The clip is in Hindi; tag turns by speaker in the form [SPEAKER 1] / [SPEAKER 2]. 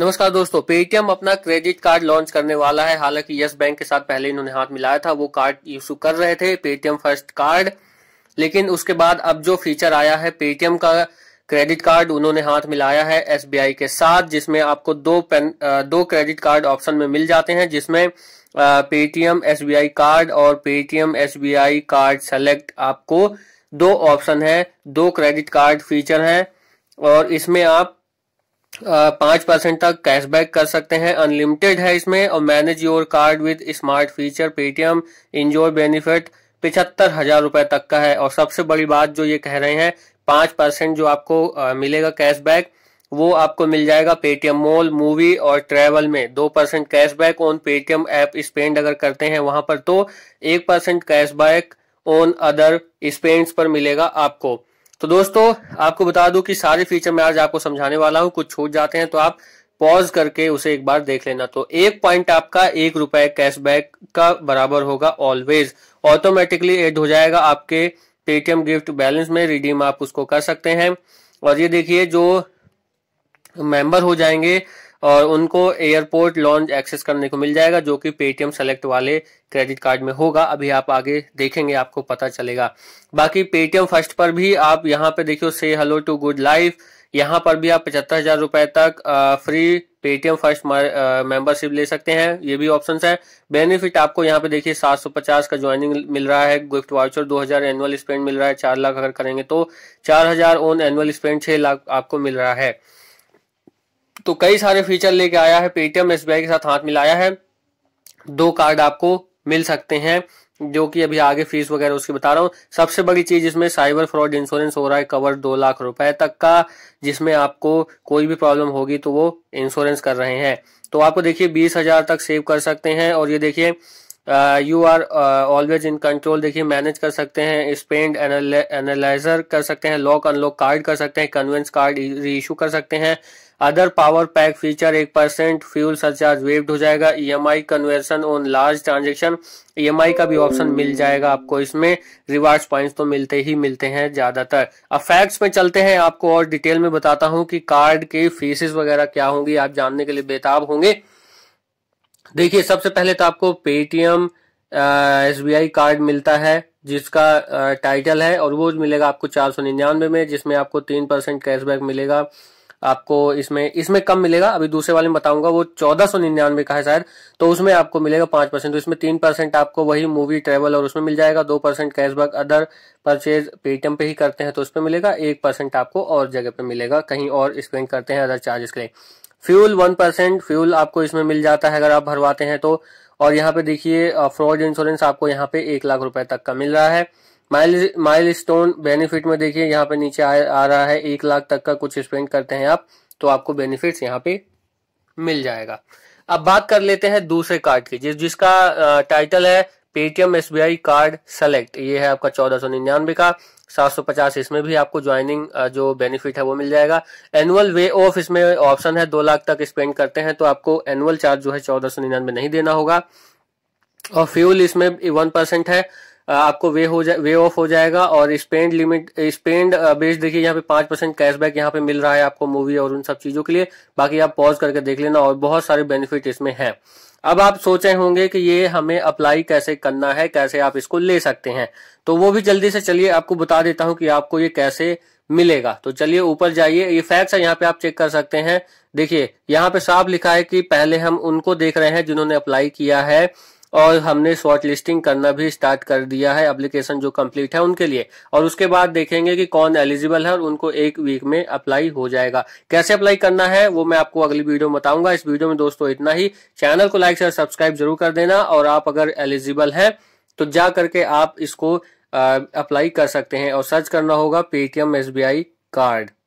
[SPEAKER 1] नमस्कार दोस्तों पेटीएम अपना क्रेडिट कार्ड लॉन्च करने वाला है हालांकि यस बैंक के साथ पहले इन्होंने हाथ मिलाया था वो कार्ड इशू कर रहे थे पेटीएम फर्स्ट कार्ड लेकिन उसके बाद अब जो फीचर आया है पेटीएम का क्रेडिट कार्ड उन्होंने हाथ मिलाया है एसबीआई के साथ जिसमें आपको दो पेन दो क्रेडिट कार्ड ऑप्शन में मिल जाते हैं जिसमें पेटीएम एस कार्ड और पेटीएम एस कार्ड सेलेक्ट आपको दो ऑप्शन है दो क्रेडिट कार्ड फीचर है और इसमें आप पांच परसेंट तक कैशबैक कर सकते हैं अनलिमिटेड है इसमें और manage your card with smart feature Paytm enjoy benefit पिछहत्तर हजार रुपए तक का है और सबसे बड़ी बात जो ये कह रहे हैं पांच परसेंट जो आपको आ, मिलेगा कैशबैक वो आपको मिल जाएगा पेटीएम मॉल मूवी और ट्रेवल में दो percent cashback on Paytm app spend अगर करते हैं वहां पर तो एक percent cashback on other spends पर मिलेगा आपको तो दोस्तों आपको बता दूं कि सारे फीचर मैं आज आपको समझाने वाला हूं कुछ छूट जाते हैं तो आप पॉज करके उसे एक बार देख लेना तो एक पॉइंट आपका एक रुपए कैशबैक का बराबर होगा ऑलवेज ऑटोमेटिकली एड हो जाएगा आपके पेटीएम गिफ्ट बैलेंस में रिडीम आप उसको कर सकते हैं और ये देखिए जो मेंबर हो जाएंगे और उनको एयरपोर्ट लॉन्च एक्सेस करने को मिल जाएगा जो कि पेटीएम सेलेक्ट वाले क्रेडिट कार्ड में होगा अभी आप आगे देखेंगे आपको पता चलेगा बाकी पेटीएम फर्स्ट पर भी आप यहाँ पे देखियो से हेलो टू गुड लाइफ यहाँ पर भी आप पचहत्तर हजार रुपए तक आ, फ्री पेटीएम फर्स्ट मेंबरशिप ले सकते हैं ये भी ऑप्शन है बेनिफिट आपको यहाँ पे देखिए 750 का ज्वाइनिंग मिल रहा है गिफ्ट वाउचर 2000 एनुअल स्पेंड मिल रहा है चार लाख अगर करेंगे तो 4000 ओन एनुअल स्पेंड 6 लाख आपको मिल रहा है तो कई सारे फीचर लेके आया है पेटीएम एस के साथ हाथ मिलाया है दो कार्ड आपको मिल सकते हैं जो कि अभी आगे फीस वगैरह उसकी बता रहा हूँ सबसे बड़ी चीज इसमें साइबर फ्रॉड इंश्योरेंस हो रहा है कवर दो लाख रुपए तक का जिसमें आपको कोई भी प्रॉब्लम होगी तो वो इंश्योरेंस कर रहे हैं तो आपको देखिए बीस हजार तक सेव कर सकते हैं और ये देखिए you are always in control देखिए मैनेज कर सकते हैं स्पेंड एनालाइजर कर सकते हैं लॉक अनलॉक कार्ड कर सकते हैं कन्वेंस कार्ड री कर सकते हैं अदर पावर पैक फीचर एक परसेंट फ्यूल सरचार्ज वेव्ड हो जाएगा EMI conversion on large transaction EMI का भी ऑप्शन मिल जाएगा आपको इसमें रिवार्ड्स पॉइंट्स तो मिलते ही मिलते हैं ज्यादातर अब फैक्ट्स में चलते हैं आपको और डिटेल में बताता हूं कि कार्ड के फीसिस वगैरह क्या होंगी आप जानने के लिए बेताब होंगे देखिए सबसे पहले तो आपको Paytm S B I card मिलता है जिसका टाइटल है और वो मिलेगा आपको चार सौ निन्यानवे में जिसमें आपको तीन परसेंट कैशबैक मिलेगा आपको इसमें इसमें कम मिलेगा अभी दूसरे वाले में बताऊंगा वो चौदह सौ निन्यानवे का है शायद तो उसमें आपको मिलेगा पांच परसेंट तो इसमें तीन परसेंट आपको वही मूवी ट्रेवल और उसमें मिल जाएगा दो percent cashback other purchase Paytm पे ही करते हैं तो उसमें मिलेगा एक परसेंट आपको और जगह पे मिलेगा कहीं और स्पेंड करते हैं अदर चार्जेस के लिए फ्यूल वन परसेंट फ्यूल आपको इसमें मिल जाता है अगर आप भरवाते हैं तो और यहाँ पे देखिए फ्रॉड इंश्योरेंस आपको यहाँ पे एक लाख रुपए तक का मिल रहा है माइल स्टोन बेनिफिट में देखिए यहाँ पे नीचे आ, आ रहा है एक लाख तक का कुछ स्पेंड करते हैं आप तो आपको बेनिफिट्स यहाँ पे मिल जाएगा अब बात कर लेते हैं दूसरे कार्ड की जिस जिसका टाइटल है पेटीएम एस कार्ड सेलेक्ट ये है आपका चौदह सौ निन्यानवे का सात सौ पचास इसमें भी आपको ज्वाइनिंग जो बेनिफिट है वो मिल जाएगा एनुअल वे ऑफ इसमें ऑप्शन है दो लाख तक स्पेंड करते हैं तो आपको एनुअल चार्ज जो है चौदह सौ निन्यानवे नहीं देना होगा और फ्यूल इसमें वन परसेंट है आपको वे हो जाए वे ऑफ हो जाएगा और स्पेंड लिमिट स्पेंड बेस देखिए यहाँ पे पांच परसेंट कैशबैक यहाँ पे मिल रहा है आपको मूवी और उन सब चीजों के लिए बाकी आप पॉज करके देख लेना और बहुत सारे बेनिफिट इसमें हैं अब आप सोचे होंगे कि ये हमें अप्लाई कैसे करना है कैसे आप इसको ले सकते हैं तो वो भी जल्दी से चलिए आपको बता देता हूं कि आपको ये कैसे मिलेगा तो चलिए ऊपर जाइए ये फैक्ट्स है यहाँ पे आप चेक कर सकते हैं देखिए यहाँ पे साफ लिखा है कि पहले हम उनको देख रहे हैं जिन्होंने अप्लाई किया है और हमने शॉर्ट लिस्टिंग करना भी स्टार्ट कर दिया है एप्लीकेशन जो कंप्लीट है उनके लिए और उसके बाद देखेंगे कि कौन एलिजिबल है और उनको एक वीक में अप्लाई हो जाएगा कैसे अप्लाई करना है वो मैं आपको अगली वीडियो में बताऊंगा इस वीडियो में दोस्तों इतना ही चैनल को लाइक शेयर सब्सक्राइब जरूर कर देना और आप अगर एलिजिबल है तो जा करके आप इसको अप्लाई कर सकते हैं और सर्च करना होगा पेटीएम एस कार्ड